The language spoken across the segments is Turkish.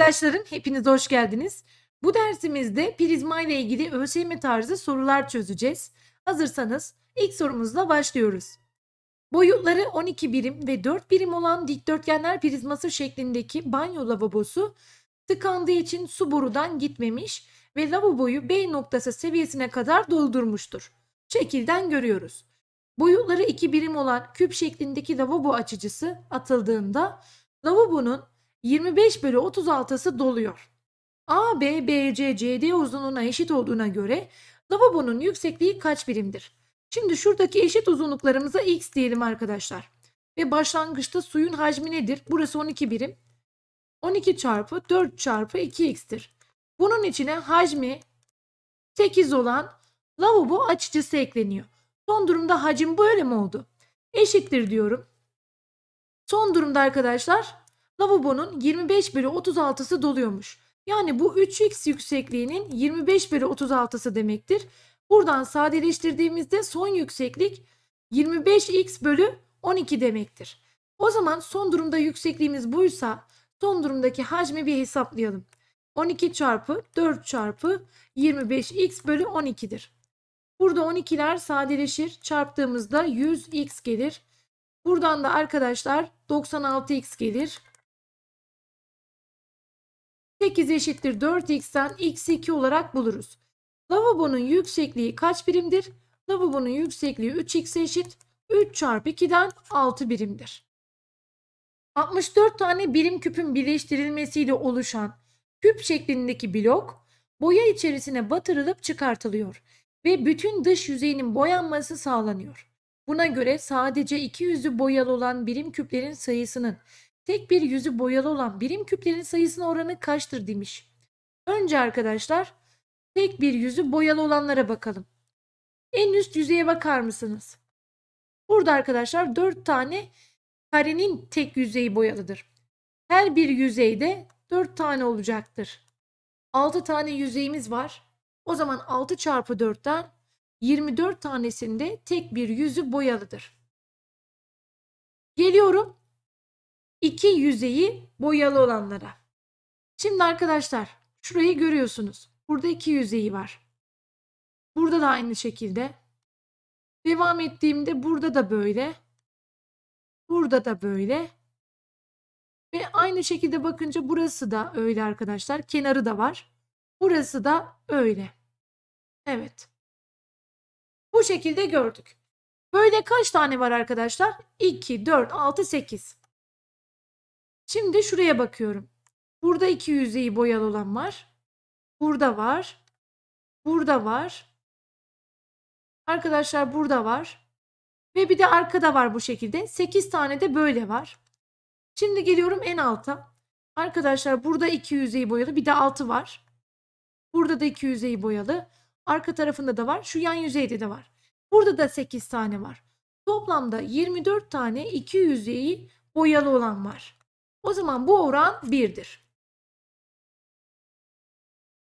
arkadaşlarım hepiniz hoş geldiniz. Bu dersimizde prizma ile ilgili ölçeğime tarzı sorular çözeceğiz. Hazırsanız ilk sorumuzla başlıyoruz. Boyutları 12 birim ve 4 birim olan dikdörtgenler prizması şeklindeki banyo lavabosu tıkandığı için su borudan gitmemiş ve lavaboyu B noktası seviyesine kadar doldurmuştur. Şekilden görüyoruz. Boyutları 2 birim olan küp şeklindeki lavabo açıcısı atıldığında lavabonun 25 bölü 36'sı doluyor. A, B, B, C, C, D uzunluğuna eşit olduğuna göre lavabonun yüksekliği kaç birimdir? Şimdi şuradaki eşit uzunluklarımıza x diyelim arkadaşlar. Ve başlangıçta suyun hacmi nedir? Burası 12 birim. 12 çarpı 4 çarpı 2x'tir. Bunun içine hacmi 8 olan lavabo açıcısı ekleniyor. Son durumda hacim böyle mi oldu? Eşittir diyorum. Son durumda arkadaşlar Lavabonun 25 bölü 36'sı doluyormuş. Yani bu 3x yüksekliğinin 25 bölü 36'sı demektir. Buradan sadeleştirdiğimizde son yükseklik 25x bölü 12 demektir. O zaman son durumda yüksekliğimiz buysa son durumdaki hacmi bir hesaplayalım. 12 çarpı 4 çarpı 25x bölü 12'dir. Burada 12'ler sadeleşir. Çarptığımızda 100x gelir. Buradan da arkadaşlar 96x gelir. 8 eşittir 4x'ten x2 olarak buluruz. Lavabonun yüksekliği kaç birimdir? Lavabonun yüksekliği 3x eşit 3 çarpı 2'den 6 birimdir. 64 tane birim küpün birleştirilmesiyle oluşan küp şeklindeki blok boya içerisine batırılıp çıkartılıyor ve bütün dış yüzeyinin boyanması sağlanıyor. Buna göre sadece iki yüzü boyalı olan birim küplerin sayısının tek bir yüzü boyalı olan birim küplerin sayısına oranı kaçtır demiş. Önce arkadaşlar tek bir yüzü boyalı olanlara bakalım. En üst yüzeye bakar mısınız? Burada arkadaşlar 4 tane karenin tek yüzeyi boyalıdır. Her bir yüzeyde 4 tane olacaktır. 6 tane yüzeyimiz var. O zaman 6 çarpı 4'ten 24 tanesinde tek bir yüzü boyalıdır. Geliyorum iki yüzeyi boyalı olanlara. Şimdi arkadaşlar şurayı görüyorsunuz. Burada iki yüzeyi var. Burada da aynı şekilde. Devam ettiğimde burada da böyle. Burada da böyle. Ve aynı şekilde bakınca burası da öyle arkadaşlar. Kenarı da var. Burası da öyle. Evet. Bu şekilde gördük. Böyle kaç tane var arkadaşlar? 2, 4, 6, 8. Şimdi şuraya bakıyorum. Burada iki yüzeyi boyalı olan var. Burada var. Burada var. Arkadaşlar burada var. Ve bir de arkada var bu şekilde. 8 tane de böyle var. Şimdi geliyorum en alta. Arkadaşlar burada iki yüzeyi boyalı. Bir de altı var. Burada da iki yüzeyi boyalı. Arka tarafında da var. Şu yan yüzeyde de var. Burada da 8 tane var. Toplamda 24 tane iki yüzeyi boyalı olan var. O zaman bu oran 1'dir.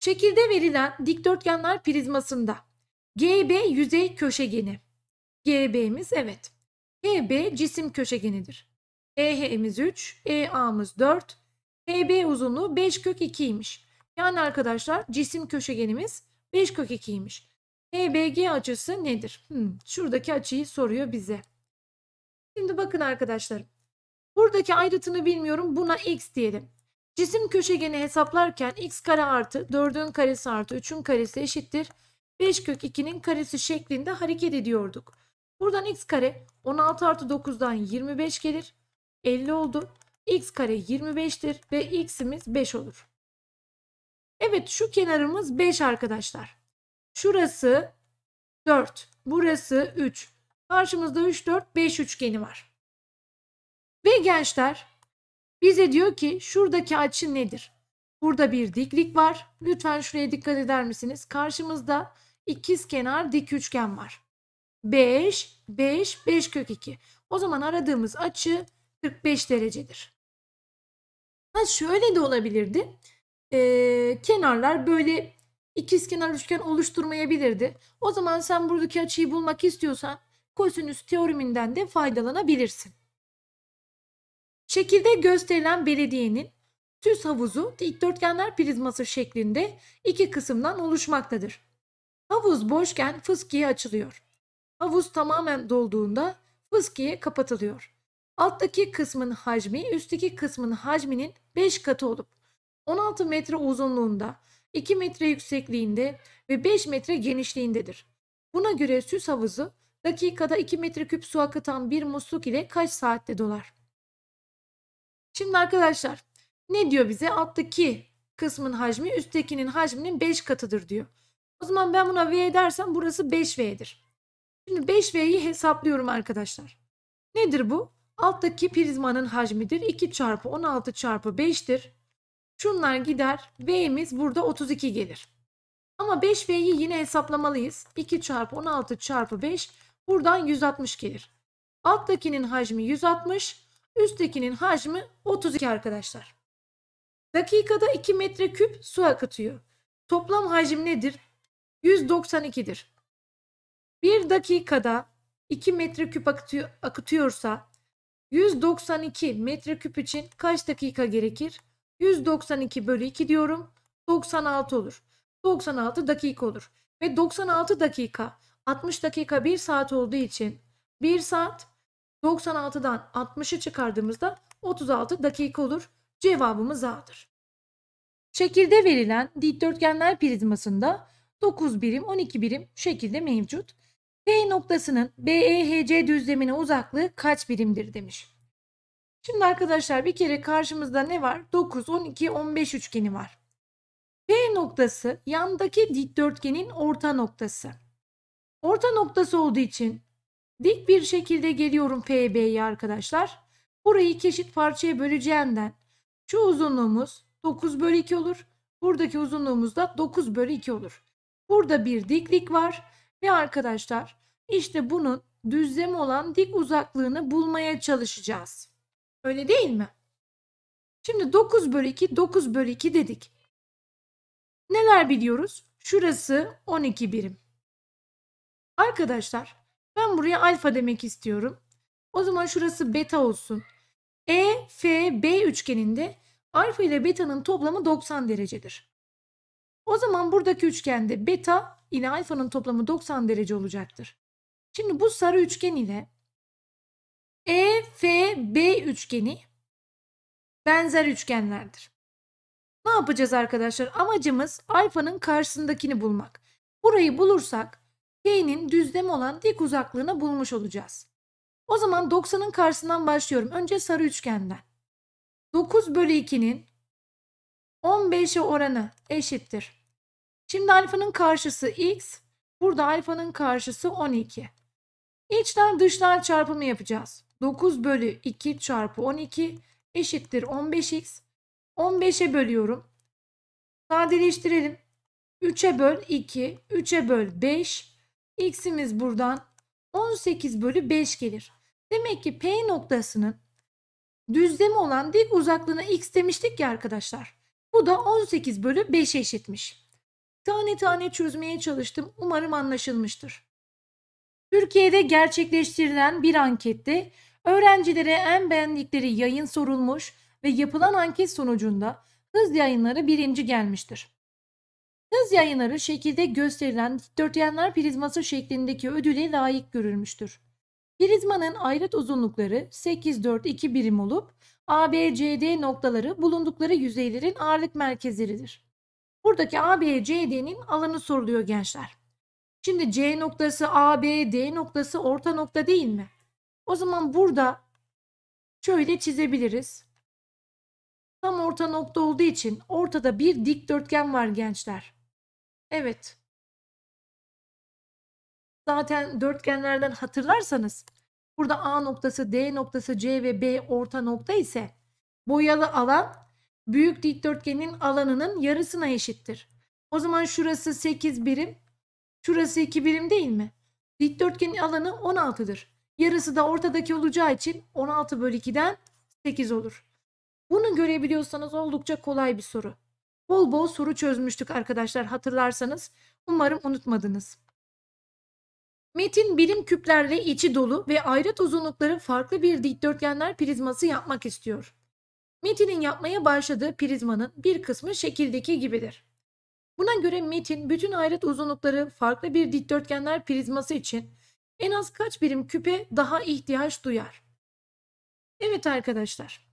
Şekilde verilen dikdörtgenler prizmasında GB yüzey köşegeni. GB'miz evet. HB cisim köşegenidir. EH'miz 3, EA'mız 4, HB uzunluğu 5 kök 2'ymiş. Yani arkadaşlar cisim köşegenimiz 5 kök 2'ymiş. HBG açısı nedir? Hmm, şuradaki açıyı soruyor bize. Şimdi bakın arkadaşlarım. Buradaki ayrıtını bilmiyorum buna x diyelim. Cisim köşegeni hesaplarken x kare artı 4'ün karesi artı 3'ün karesi eşittir. 5 kök 2'nin karesi şeklinde hareket ediyorduk. Buradan x kare 16 artı 9'dan 25 gelir. 50 oldu. x kare 25'tir ve x'imiz 5 olur. Evet şu kenarımız 5 arkadaşlar. Şurası 4. Burası 3. Karşımızda 3, 4, 5 üçgeni var. Ve gençler bize diyor ki şuradaki açı nedir? Burada bir diklik var. Lütfen şuraya dikkat eder misiniz? Karşımızda ikiz kenar dik üçgen var. 5, 5, 5 kök 2. O zaman aradığımız açı 45 derecedir. Ha şöyle de olabilirdi. Ee, kenarlar böyle ikiz kenar üçgen oluşturmayabilirdi. O zaman sen buradaki açıyı bulmak istiyorsan kosinüs teoreminden de faydalanabilirsin. Şekilde gösterilen belediyenin süs havuzu dikdörtgenler prizması şeklinde iki kısımdan oluşmaktadır. Havuz boşken fıskiye açılıyor. Havuz tamamen dolduğunda fıskiye kapatılıyor. Alttaki kısmın hacmi üstteki kısmın hacminin 5 katı olup 16 metre uzunluğunda, 2 metre yüksekliğinde ve 5 metre genişliğindedir. Buna göre süs havuzu dakikada 2 metreküp su akıtan bir musluk ile kaç saatte dolar? Şimdi arkadaşlar ne diyor bize? Alttaki kısmın hacmi üsttekinin hacminin 5 katıdır diyor. O zaman ben buna V dersem burası 5V'dir. Şimdi 5V'yi hesaplıyorum arkadaşlar. Nedir bu? Alttaki prizmanın hacmidir. 2 çarpı 16 çarpı 5'tir. Şunlar gider. V'miz burada 32 gelir. Ama 5V'yi yine hesaplamalıyız. 2 çarpı 16 çarpı 5 buradan 160 gelir. Alttakinin hacmi 160. Üsttekinin hacmi 32 arkadaşlar. Dakikada 2 metreküp su akıtıyor. Toplam hacim nedir? 192'dir. Bir dakikada 2 metreküp akıtıyor, akıtıyorsa 192 metreküp için kaç dakika gerekir? 192 bölü 2 diyorum. 96 olur. 96 dakika olur. Ve 96 dakika 60 dakika 1 saat olduğu için 1 saat 96'dan 60'ı çıkardığımızda 36 dakika olur. Cevabımız A'dır. Şekilde verilen dikdörtgenler prizmasında 9 birim 12 birim şekilde mevcut. P noktasının BEHC düzlemine uzaklığı kaç birimdir demiş. Şimdi arkadaşlar bir kere karşımızda ne var? 9, 12, 15 üçgeni var. P noktası yandaki dikdörtgenin orta noktası. Orta noktası olduğu için Dik bir şekilde geliyorum FB'ye arkadaşlar. Burayı iki eşit parçaya böleceğinden şu uzunluğumuz 9 bölü 2 olur. Buradaki uzunluğumuz da 9 bölü 2 olur. Burada bir diklik var ve arkadaşlar işte bunun düzlem olan dik uzaklığını bulmaya çalışacağız. Öyle değil mi? Şimdi 9 bölü 2, 9 bölü 2 dedik. Neler biliyoruz? Şurası 12 birim. Arkadaşlar ben buraya alfa demek istiyorum. O zaman şurası beta olsun. E, F, B üçgeninde alfa ile beta'nın toplamı 90 derecedir. O zaman buradaki üçgende beta ile alfanın toplamı 90 derece olacaktır. Şimdi bu sarı üçgen ile E, F, B üçgeni benzer üçgenlerdir. Ne yapacağız arkadaşlar? Amacımız alfanın karşısındakini bulmak. Burayı bulursak y'nin düzlem olan dik uzaklığını bulmuş olacağız. O zaman 90'ın karşısından başlıyorum. Önce sarı üçgenden. 9 bölü 2'nin 15'e oranı eşittir. Şimdi alfanın karşısı x. Burada alfanın karşısı 12. İçler dışlar çarpımı yapacağız. 9 bölü 2 çarpı 12 eşittir 15x. 15'e bölüyorum. Sadeleştirelim. 3'e böl 2, 3'e böl 5, x'imiz buradan 18 bölü 5 gelir. Demek ki P noktasının düzlemi olan dik uzaklığına x demiştik ya arkadaşlar. Bu da 18 bölü 5 eşitmiş. Tane tane çözmeye çalıştım. Umarım anlaşılmıştır. Türkiye'de gerçekleştirilen bir ankette öğrencilere en beğendikleri yayın sorulmuş ve yapılan anket sonucunda hız yayınları birinci gelmiştir. Hız yayınları şekilde gösterilen dikdörtgenler prizması şeklindeki ödüle layık görülmüştür. Prizmanın ayrıt uzunlukları 8, 4, 2 birim olup ABCD noktaları bulundukları yüzeylerin ağırlık merkezleridir. Buradaki ABCD'nin alanı soruluyor gençler. Şimdi C noktası ABD noktası orta nokta değil mi? O zaman burada şöyle çizebiliriz. Tam orta nokta olduğu için ortada bir dikdörtgen var gençler. Evet. Zaten dörtgenlerden hatırlarsanız burada A noktası, D noktası, C ve B orta nokta ise boyalı alan büyük dikdörtgenin alanının yarısına eşittir. O zaman şurası 8 birim, şurası 2 birim değil mi? Dikdörtgenin alanı 16'dır. Yarısı da ortadaki olacağı için 16 bölü 2'den 8 olur. Bunu görebiliyorsanız oldukça kolay bir soru bol bol soru çözmüştük arkadaşlar hatırlarsanız. Umarım unutmadınız. Metin birim küplerle içi dolu ve ayrıt uzunlukları farklı bir dikdörtgenler prizması yapmak istiyor. Metin'in yapmaya başladığı prizmanın bir kısmı şekildeki gibidir. Buna göre Metin bütün ayrıt uzunlukları farklı bir dikdörtgenler prizması için en az kaç birim küpe daha ihtiyaç duyar? Evet arkadaşlar.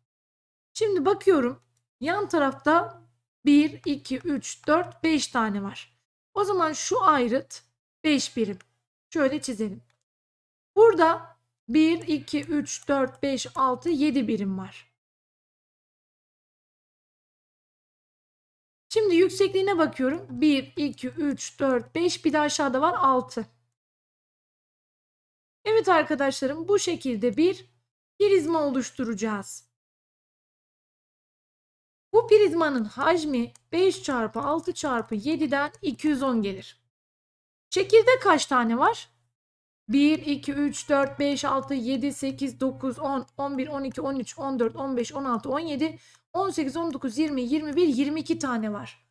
Şimdi bakıyorum yan tarafta 1, 2, 3, 4, 5 tane var. O zaman şu ayrıt 5 birim. Şöyle çizelim. Burada 1, 2, 3, 4, 5, 6, 7 birim var. Şimdi yüksekliğine bakıyorum. 1, 2, 3, 4, 5 bir de aşağıda var 6. Evet arkadaşlarım bu şekilde bir prizma oluşturacağız. Bu prizmanın hacmi 5 çarpı 6 çarpı 7'den 210 gelir. Şekilde kaç tane var? 1, 2, 3, 4, 5, 6, 7, 8, 9, 10, 11, 12, 13, 14, 15, 16, 17, 18, 19, 20, 21, 22 tane var.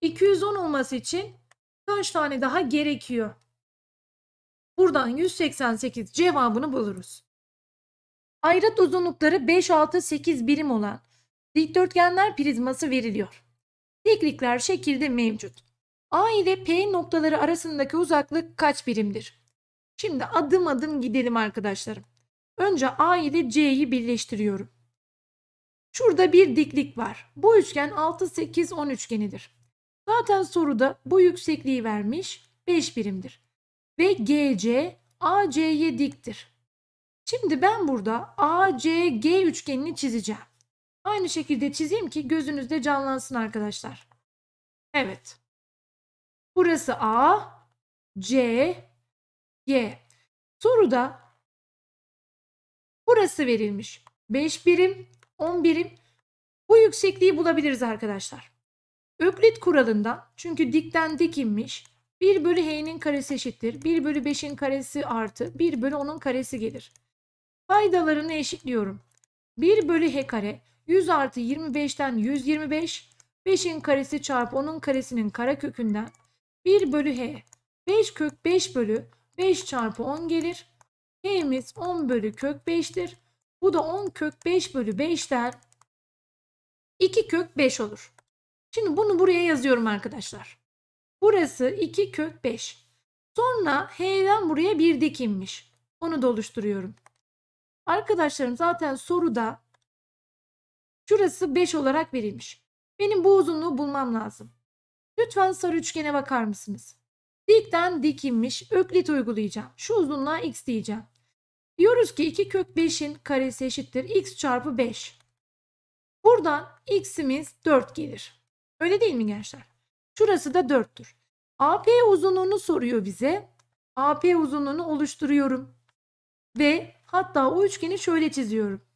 210 olması için kaç tane daha gerekiyor? Buradan 188 cevabını buluruz. Ayrıt uzunlukları 5, 6, 8 birim olan Dikdörtgenler prizması veriliyor. Diklikler şekilde mevcut. A ile P noktaları arasındaki uzaklık kaç birimdir? Şimdi adım adım gidelim arkadaşlarım. Önce A ile C'yi birleştiriyorum. Şurada bir diklik var. Bu üçgen 6, 8, 10 üçgenidir. Zaten soruda bu yüksekliği vermiş 5 birimdir. Ve GC AC'ye diktir. Şimdi ben burada ACG üçgenini çizeceğim. Aynı şekilde çizeyim ki gözünüzde canlansın arkadaşlar. Evet. Burası A, C, Y. Soruda burası verilmiş. 5 birim, 10 birim. Bu yüksekliği bulabiliriz arkadaşlar. Öklit kuralından çünkü dikten dik inmiş 1 bölü h'nin karesi eşittir. 1 bölü 5'in karesi artı 1 bölü 10'un karesi gelir. Faydalarını eşitliyorum. 1 bölü h kare 100 artı 25'ten 125. 5'in karesi çarpı 10'un karesinin kara kökünden 1 bölü h. 5 kök 5 bölü 5 çarpı 10 gelir. H'miz 10 bölü kök 5'tir. Bu da 10 kök 5 bölü 5'ten 2 kök 5 olur. Şimdi bunu buraya yazıyorum arkadaşlar. Burası 2 kök 5. Sonra H'den buraya bir dik Onu da oluşturuyorum. Arkadaşlarım zaten soruda Şurası 5 olarak verilmiş. Benim bu uzunluğu bulmam lazım. Lütfen sarı üçgene bakar mısınız? Dikten dik inmiş öklit uygulayacağım. Şu uzunluğa x diyeceğim. Diyoruz ki 2 kök 5'in karesi eşittir x çarpı 5. Buradan x'imiz 4 gelir. Öyle değil mi gençler? Şurası da 4'tür. AP uzunluğunu soruyor bize. AP uzunluğunu oluşturuyorum. Ve hatta o üçgeni şöyle çiziyorum.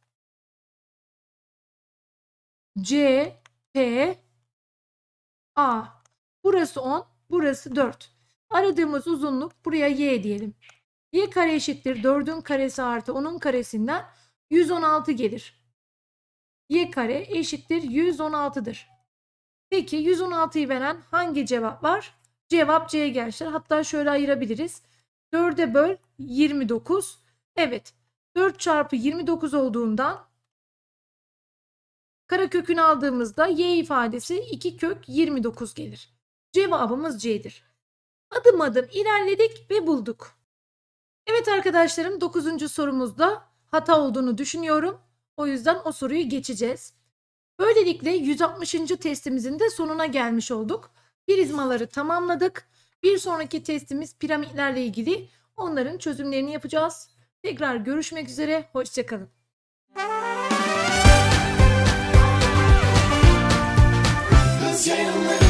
C, P, A. Burası 10, burası 4. Aradığımız uzunluk buraya Y diyelim. Y kare eşittir 4'ün karesi artı 10'un karesinden 116 gelir. Y kare eşittir 116'dır. Peki 116'yı veren hangi cevap var? Cevap C'ye gençler. Hatta şöyle ayırabiliriz. 4'e böl 29. Evet 4 çarpı 29 olduğundan Kara kökünü aldığımızda y ifadesi 2 kök 29 gelir. Cevabımız C'dir. Adım adım ilerledik ve bulduk. Evet arkadaşlarım 9. sorumuzda hata olduğunu düşünüyorum. O yüzden o soruyu geçeceğiz. Böylelikle 160. testimizin de sonuna gelmiş olduk. Prizmaları tamamladık. Bir sonraki testimiz piramitlerle ilgili. Onların çözümlerini yapacağız. Tekrar görüşmek üzere. Hoşçakalın. in the